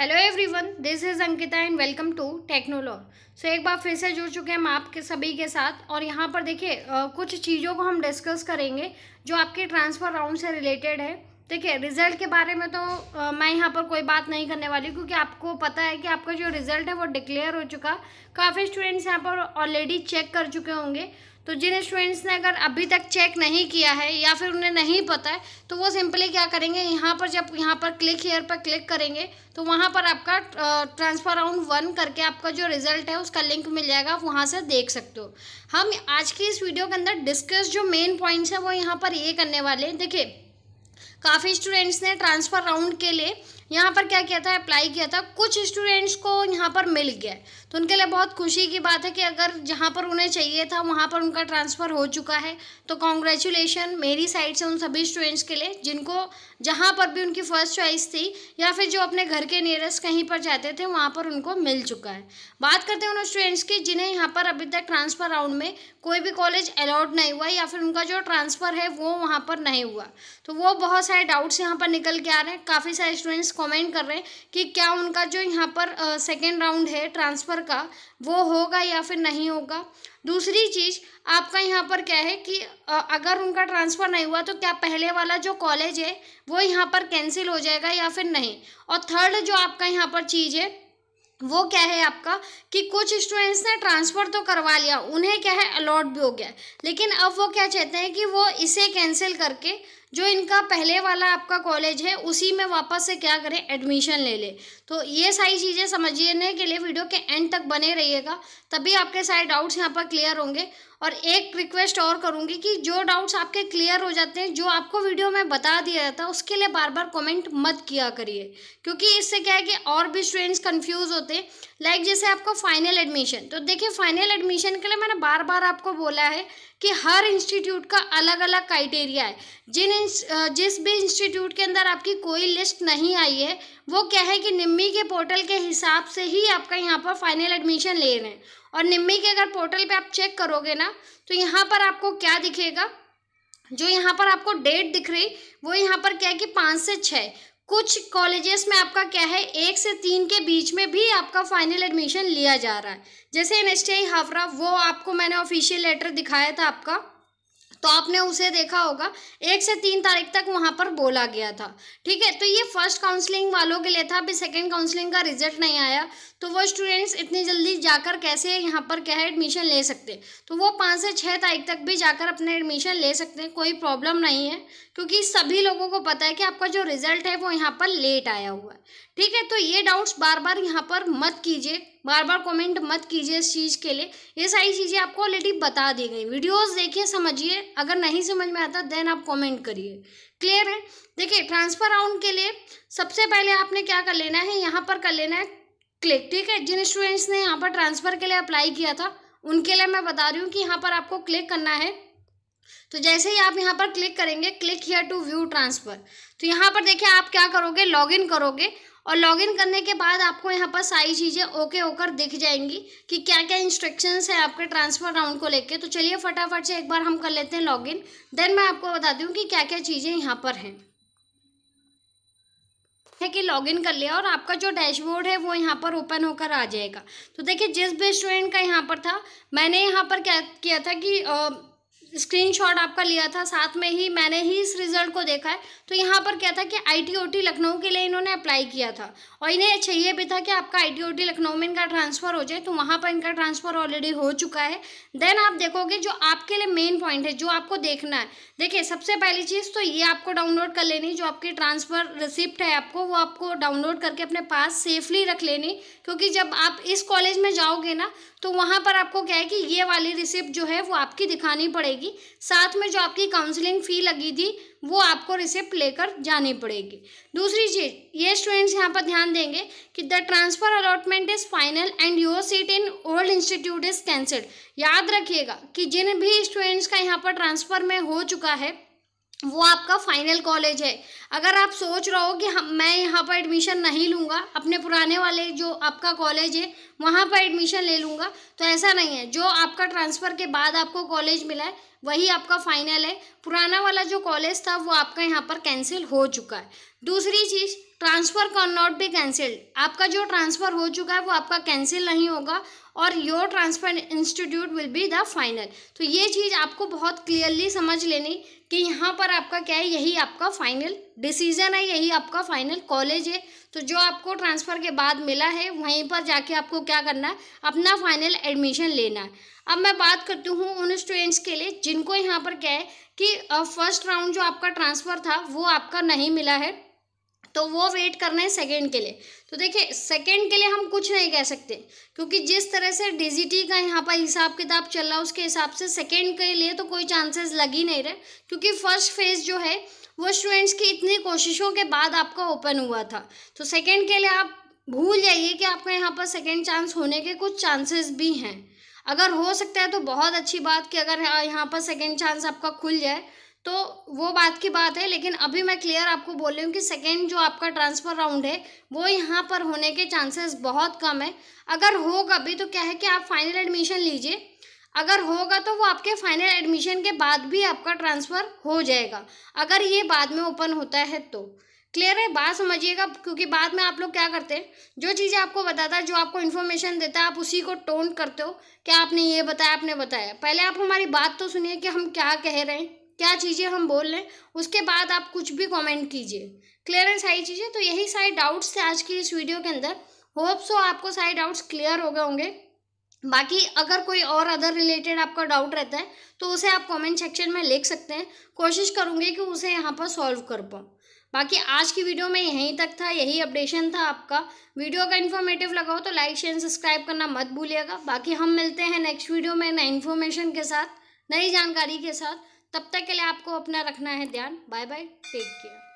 hello everyone this is Ankita and welcome to technology so एक बार फिर से जुड़ चुके हैं हम आपके सभी के साथ और यहाँ पर देखिए कुछ चीज़ों को हम डिस्कस करेंगे जो आपके ट्रांसफ़र राउंड से रिलेटेड है देखिए रिजल्ट के बारे में तो आ, मैं यहाँ पर कोई बात नहीं करने वाली क्योंकि आपको पता है कि आपका जो रिजल्ट है वो डिक्लेयर हो चुका काफ़ी स्टूडेंट्स यहाँ पर ऑलरेडी चेक कर चुके होंगे तो जिन स्टूडेंट्स ने अगर अभी तक चेक नहीं किया है या फिर उन्हें नहीं पता है तो वो सिंपली क्या करेंगे यहाँ पर जब यहाँ पर क्लिक हेयर पर क्लिक करेंगे तो वहाँ पर आपका ट्रांसफ़र राउंड वन करके आपका जो रिजल्ट है उसका लिंक मिल जाएगा आप वहाँ से देख सकते हो हम आज की इस वीडियो के अंदर डिस्कस जो मेन पॉइंट्स हैं वो यहाँ पर ये करने वाले हैं देखिए काफ़ी स्टूडेंट्स ने ट्रांसफ़र राउंड के लिए यहाँ पर क्या किया था अप्लाई किया था कुछ स्टूडेंट्स को यहाँ पर मिल गया तो उनके लिए बहुत खुशी की बात है कि अगर जहाँ पर उन्हें चाहिए था वहाँ पर उनका ट्रांसफ़र हो चुका है तो कॉन्ग्रेचुलेशन मेरी साइड से उन सभी स्टूडेंट्स के लिए जिनको जहाँ पर भी उनकी फ़र्स्ट चॉइस थी या फिर जो अपने घर के नियरेस्ट कहीं पर जाते थे वहाँ पर उनको मिल चुका है बात करते हैं उन स्टूडेंट्स की जिन्हें यहाँ पर अभी तक ट्रांसफ़र राउंड में कोई भी कॉलेज अलाउड नहीं हुआ या फिर उनका जो ट्रांसफ़र है वो वहाँ पर नहीं हुआ तो वो बहुत सारे डाउट्स यहाँ पर निकल के आ रहे हैं काफ़ी सारे स्टूडेंट्स कमेंट कर रहे हैं कि क्या उनका जो यहाँ पर सेकेंड राउंड है ट्रांसफ़र का वो होगा या फिर नहीं होगा दूसरी चीज़ आपका यहाँ पर क्या है कि अगर उनका ट्रांसफ़र नहीं हुआ तो क्या पहले वाला जो कॉलेज है वो यहाँ पर कैंसिल हो जाएगा या फिर नहीं और थर्ड जो आपका यहाँ पर चीज़ है वो क्या है आपका कि कुछ स्टूडेंट्स ने ट्रांसफ़र तो करवा लिया उन्हें क्या है अलॉट भी हो गया लेकिन अब वो क्या चाहते हैं कि वो इसे कैंसिल करके जो इनका पहले वाला आपका कॉलेज है उसी में वापस से क्या करें एडमिशन ले ले तो ये सारी चीज़ें समझने के लिए वीडियो के एंड तक बने रहिएगा तभी आपके सारे डाउट्स यहाँ पर क्लियर होंगे और एक रिक्वेस्ट और करूँगी कि जो डाउट्स आपके क्लियर हो जाते हैं जो आपको वीडियो में बता दिया जाता है उसके लिए बार बार कमेंट मत किया करिए क्योंकि इससे क्या है कि और भी स्टूडेंट्स कंफ्यूज होते हैं लाइक जैसे आपका फाइनल एडमिशन तो देखिए फाइनल एडमिशन के लिए मैंने बार बार आपको बोला है कि हर इंस्टीट्यूट का अलग अलग क्राइटेरिया है जिन जिस भी इंस्टीट्यूट के अंदर आपकी कोई लिस्ट नहीं आई है वो क्या है कि निम्मी के पोर्टल के हिसाब से ही आपका यहाँ पर फाइनल एडमिशन ले रहे हैं और निम्मी के अगर पोर्टल पे आप चेक करोगे ना तो यहाँ पर आपको क्या दिखेगा जो यहाँ पर आपको डेट दिख रही वो यहाँ पर क्या है कि पाँच से छः कुछ कॉलेजेस में आपका क्या है एक से तीन के बीच में भी आपका फाइनल एडमिशन लिया जा रहा है जैसे एन एस टी वो आपको मैंने ऑफिशियल लेटर दिखाया था आपका तो आपने उसे देखा होगा एक से तीन तारीख तक वहाँ पर बोला गया था ठीक है तो ये फर्स्ट काउंसलिंग वालों के लिए था अभी सेकेंड काउंसलिंग का रिजल्ट नहीं आया तो वो स्टूडेंट्स इतनी जल्दी जाकर कैसे यहाँ पर क्या है एडमिशन ले सकते तो वो पाँच से छः तारीख तक भी जाकर अपने एडमिशन ले सकते हैं कोई प्रॉब्लम नहीं है क्योंकि सभी लोगों को पता है कि आपका जो रिजल्ट है वो यहाँ पर लेट आया हुआ है ठीक है तो ये डाउट्स बार बार यहाँ पर मत कीजिए बार बार कमेंट मत कीजिए इस चीज़ के लिए ये सारी चीज़ें आपको ऑलरेडी बता दी गई वीडियोस देखिए समझिए अगर नहीं समझ में आता देन आप कमेंट करिए क्लियर है देखिए ट्रांसफ़र राउंड के लिए सबसे पहले आपने क्या कर लेना है यहाँ पर कर लेना है क्लिक ठीक है जिन स्टूडेंट्स ने यहाँ पर ट्रांसफ़र के लिए अप्लाई किया था उनके लिए मैं बता रही हूँ कि यहाँ पर आपको क्लिक करना है तो जैसे ही आप यहाँ पर क्लिक करेंगे click here to view transfer तो यहाँ पर देखिए आप क्या करोगे लॉगिन करोगे और लॉगिन करने के बाद आपको यहाँ पर सारी चीज़ें ओके होकर दिख जाएंगी कि क्या क्या इंस्ट्रक्शंस है आपके ट्रांसफ़र राउंड को लेके तो चलिए फटाफट से एक बार हम कर लेते हैं लॉगिन देन मैं आपको बता दूँ कि क्या क्या चीज़ें यहाँ पर हैं है कि लॉगिन कर लिया और आपका जो डैशबोर्ड है वो यहाँ पर ओपन होकर आ जाएगा तो देखिए जिस भी स्टूडेंट का यहाँ पर था मैंने यहाँ पर क्या किया था कि आ, स्क्रीनशॉट आपका लिया था साथ में ही मैंने ही इस रिज़ल्ट को देखा है तो यहाँ पर क्या था कि आईटीओटी लखनऊ के लिए इन्होंने अप्लाई किया था और इन्हें चाहिए भी था कि आपका आईटीओटी लखनऊ में इनका ट्रांसफ़र हो जाए तो वहाँ पर इनका ट्रांसफ़र ऑलरेडी हो चुका है देन आप देखोगे जो आपके लिए मेन पॉइंट है जो आपको देखना है देखिए सबसे पहली चीज़ तो ये आपको डाउनलोड कर लेनी जो आपकी ट्रांसफ़र रिसिप्ट है आपको वो आपको डाउनलोड करके अपने पास सेफली रख लेनी क्योंकि जब आप इस कॉलेज में जाओगे ना तो वहाँ पर आपको क्या है कि ये वाली रिसिप्ट जो है वो आपकी दिखानी पड़ेगी जाएगी साथ में जो आपकी काउंसलिंग फ़ी लगी थी वो आपको रिसिप्ट लेकर जानी पड़ेगी दूसरी चीज़ ये स्टूडेंट्स यहाँ पर ध्यान देंगे कि the transfer allotment is final and your seat in old institute is cancelled याद रखिएगा कि जिन भी स्टूडेंट्स का यहाँ पर ट्रांसफ़र में हो चुका है वो आपका फाइनल कॉलेज है अगर आप सोच रहे हो कि हम मैं यहाँ पर एडमिशन नहीं लूँगा अपने पुराने वाले जो आपका कॉलेज है वहाँ पर एडमिशन ले लूँगा तो ऐसा नहीं है जो आपका ट्रांसफ़र के बाद आपको कॉलेज मिला है वही आपका फाइनल है पुराना वाला जो कॉलेज था वो आपका यहाँ पर कैंसिल हो चुका है दूसरी चीज़ transfer can not be cancelled आपका जो ट्रांसफ़र हो चुका है वो आपका कैंसिल नहीं होगा और your transfer institute will be the final तो ये चीज़ आपको बहुत क्लियरली समझ लेनी कि यहाँ पर आपका क्या है यही आपका फाइनल डिसीजन है यही आपका फाइनल कॉलेज है तो जो आपको ट्रांसफ़र के बाद मिला है वहीं पर जाके आपको क्या करना है अपना फाइनल एडमिशन लेना है अब मैं बात करती हूँ उन स्टूडेंट्स के लिए जिनको यहाँ पर क्या है कि फर्स्ट राउंड जो आपका ट्रांसफ़र था वो आपका नहीं मिला है तो वो वेट करना है सेकेंड के लिए तो देखिए सेकेंड के लिए हम कुछ नहीं कह सकते क्योंकि जिस तरह से डीजीटी का यहाँ पर हिसाब किताब चल रहा है उसके हिसाब से सेकेंड के लिए तो कोई चांसेस लग ही नहीं रहे क्योंकि फर्स्ट फेज जो है वो स्टूडेंट्स की इतनी कोशिशों के बाद आपका ओपन हुआ था तो सेकेंड के लिए आप भूल जाइए कि आपके यहाँ पर सेकेंड चांस होने के कुछ चांसेस भी हैं अगर हो सकता है तो बहुत अच्छी बात कि अगर यहाँ पर सेकेंड चांस आपका खुल जाए तो वो बात की बात है लेकिन अभी मैं क्लियर आपको बोल रही हूँ कि सेकेंड जो आपका ट्रांसफ़र राउंड है वो यहाँ पर होने के चांसेस बहुत कम है अगर होगा भी तो क्या है कि आप फाइनल एडमिशन लीजिए अगर होगा तो वो आपके फाइनल एडमिशन के बाद भी आपका ट्रांसफ़र हो जाएगा अगर ये बाद में ओपन होता है तो क्लियर है बात समझिएगा क्योंकि बाद में आप लोग क्या करते हैं जो चीज़ें आपको बताता है जो आपको इन्फॉर्मेशन देता है आप उसी को टोन करते हो क्या आपने ये बताया आपने बताया पहले आप हमारी बात तो सुनिए कि हम क्या कह रहे हैं क्या चीज़ें हम बोल रहे हैं उसके बाद आप कुछ भी कमेंट कीजिए क्लियर है सारी चीज़ें तो यही सारे डाउट्स थे आज की इस वीडियो के अंदर होप सो आपको सारे डाउट्स क्लियर हो गए होंगे बाकी अगर कोई और अदर रिलेटेड आपका डाउट रहता है तो उसे आप कमेंट सेक्शन में लिख सकते हैं कोशिश करूँगी कि उसे यहाँ पर सॉल्व कर पाऊँ बाकी आज की वीडियो में यहीं तक था यही अपडेशन था आपका वीडियो का इन्फॉर्मेटिव लगा हो तो लाइक शेयर सब्सक्राइब करना मत भूलिएगा बाकी हम मिलते हैं नेक्स्ट वीडियो में नई इन्फॉर्मेशन के साथ नई जानकारी के साथ तब तक के लिए आपको अपना रखना है ध्यान बाय बाय टेक केयर